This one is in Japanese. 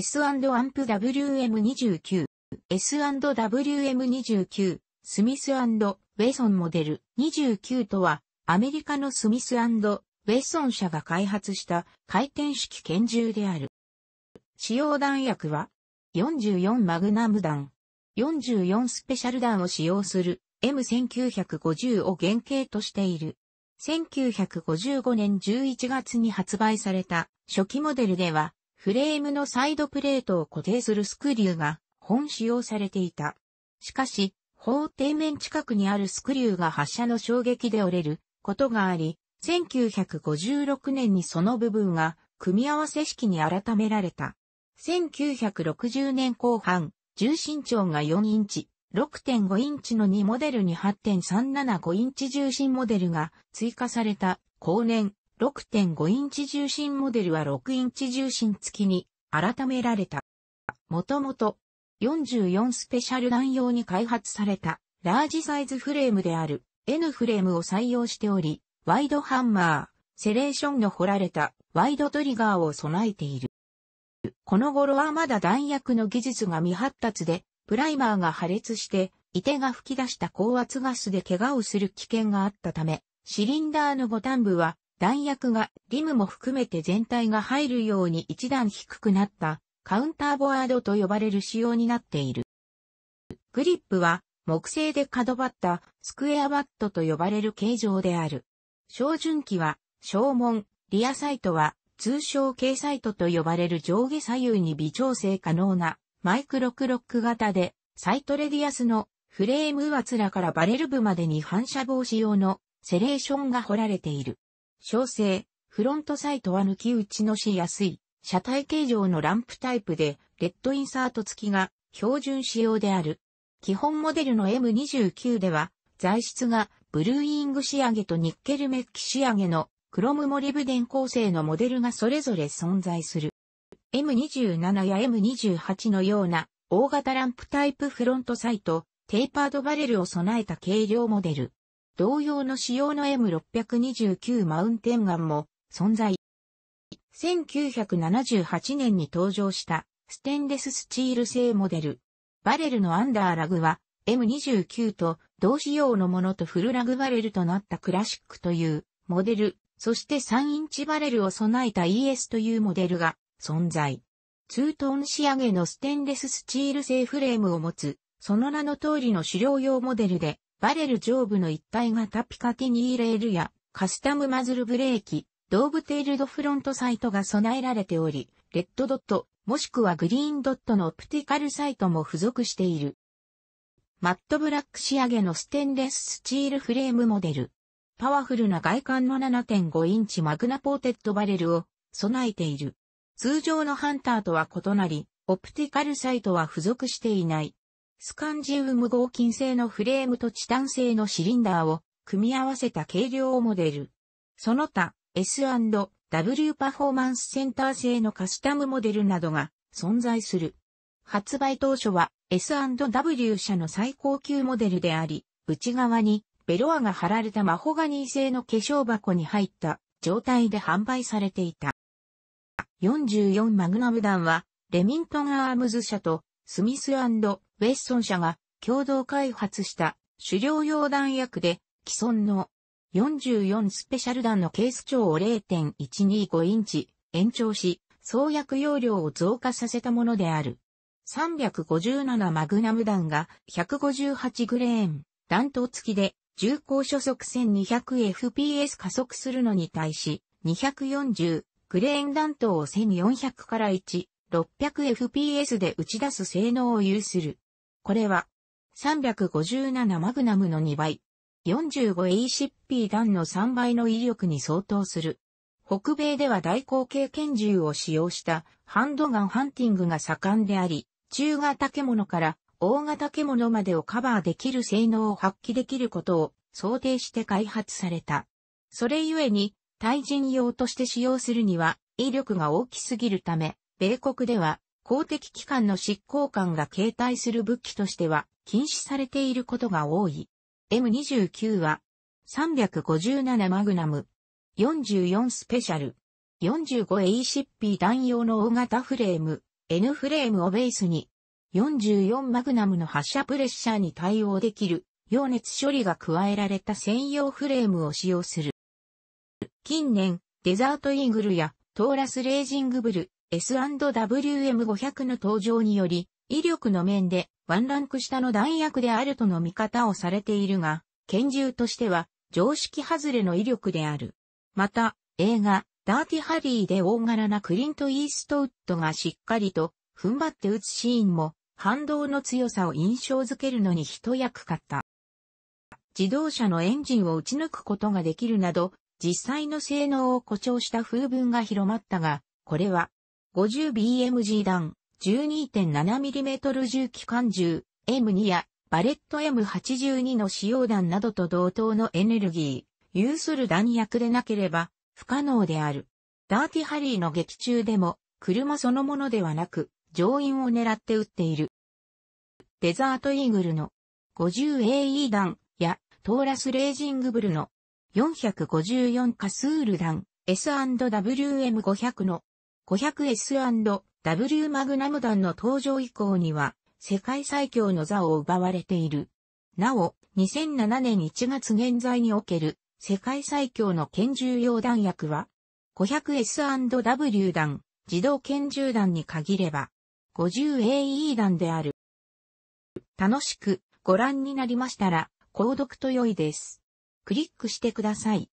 S&WM29、S&WM29、スミスウェソンモデル29とは、アメリカのスミスウェソン社が開発した回転式拳銃である。使用弾薬は、44マグナム弾、44スペシャル弾を使用する M1950 を原型としている。1955年11月に発売された初期モデルではフレームのサイドプレートを固定するスクリューが本使用されていた。しかし、法底面近くにあるスクリューが発射の衝撃で折れることがあり、1956年にその部分が組み合わせ式に改められた。1960年後半、重心長が4インチ、6.5インチの2モデルに8.375インチ重心モデルが追加された後年、6.5インチ重心モデルは6インチ重心付きに改められた。もともと44スペシャル弾用に開発されたラージサイズフレームである N フレームを採用しており、ワイドハンマー、セレーションの掘られたワイドトリガーを備えている。この頃はまだ弾薬の技術が未発達で、プライマーが破裂して、いてが吹き出した高圧ガスで怪我をする危険があったため、シリンダーのボタン部は弾薬がリムも含めて全体が入るように一段低くなったカウンターボアードと呼ばれる仕様になっている。グリップは木製で角張ったスクエアバットと呼ばれる形状である。照準器は正門、リアサイトは通称軽サイトと呼ばれる上下左右に微調整可能なマイクロクロック型でサイトレディアスのフレーム上面からバレル部までに反射防止用のセレーションが掘られている。小生、フロントサイトは抜き打ちのしやすい、車体形状のランプタイプで、レッドインサート付きが標準仕様である。基本モデルの M29 では、材質がブルーイング仕上げとニッケルメッキ仕上げのクロムモリブデン構成のモデルがそれぞれ存在する。M27 や M28 のような大型ランプタイプフロントサイト、テーパードバレルを備えた軽量モデル。同様の仕様の M629 マウンテンガンも存在。1978年に登場したステンレススチール製モデル。バレルのアンダーラグは M29 と同仕様のものとフルラグバレルとなったクラシックというモデル、そして3インチバレルを備えた ES というモデルが存在。ツートーン仕上げのステンレススチール製フレームを持つ、その名の通りの狩猟用モデルで、バレル上部の一体型ピカティニーレールやカスタムマズルブレーキ、ドーブテールドフロントサイトが備えられており、レッドドット、もしくはグリーンドットのオプティカルサイトも付属している。マットブラック仕上げのステンレススチールフレームモデル。パワフルな外観の7.5インチマグナポーテッドバレルを備えている。通常のハンターとは異なり、オプティカルサイトは付属していない。スカンジウム合金製のフレームとチタン製のシリンダーを組み合わせた軽量モデル。その他 S&W パフォーマンスセンター製のカスタムモデルなどが存在する。発売当初は S&W 社の最高級モデルであり、内側にベロアが貼られたマホガニー製の化粧箱に入った状態で販売されていた。44マグナム弾はレミントンアームズ社とスミスウェッソン社が共同開発した狩猟用弾薬で既存の44スペシャル弾のケース長を0.125インチ延長し、創薬容量を増加させたものである。357マグナム弾が158グレーン、弾頭付きで重厚初速 1200fps 加速するのに対し、240グレーン弾頭を1400から1、600fps で打ち出す性能を有する。これは、357マグナムの2倍、45ACP 弾の3倍の威力に相当する。北米では大口径拳銃を使用したハンドガンハンティングが盛んであり、中型獣から大型獣までをカバーできる性能を発揮できることを想定して開発された。それゆえに、対人用として使用するには威力が大きすぎるため、米国では公的機関の執行官が携帯する武器としては禁止されていることが多い。M29 は357マグナム、44スペシャル、45ACP 弾用の大型フレーム、N フレームをベースに、44マグナムの発射プレッシャーに対応できる、溶熱処理が加えられた専用フレームを使用する。近年、デザートイーグルやトーラスレージングブル、S&WM500 の登場により、威力の面でワンランク下の弾薬であるとの見方をされているが、拳銃としては常識外れの威力である。また、映画、ダーティハリーで大柄なクリント・イーストウッドがしっかりと踏ん張って撃つシーンも反動の強さを印象づけるのに一役買った。自動車のエンジンを撃ち抜くことができるなど、実際の性能を誇張した風文が広まったが、これは 50BMG 弾、12.7mm 重機関銃、M2 やバレット M82 の使用弾などと同等のエネルギー、有する弾薬でなければ不可能である。ダーティハリーの劇中でも、車そのものではなく、乗員を狙って撃っている。デザートイーグルの 50AE 弾やトーラスレージングブルの454カスール弾 S&WM500 の 500S&W マグナム弾の登場以降には、世界最強の座を奪われている。なお、2007年1月現在における世界最強の拳銃用弾薬は、500S&W 弾、自動拳銃弾に限れば、50AE 弾である。楽しくご覧になりましたら、購読と良いです。クリックしてください。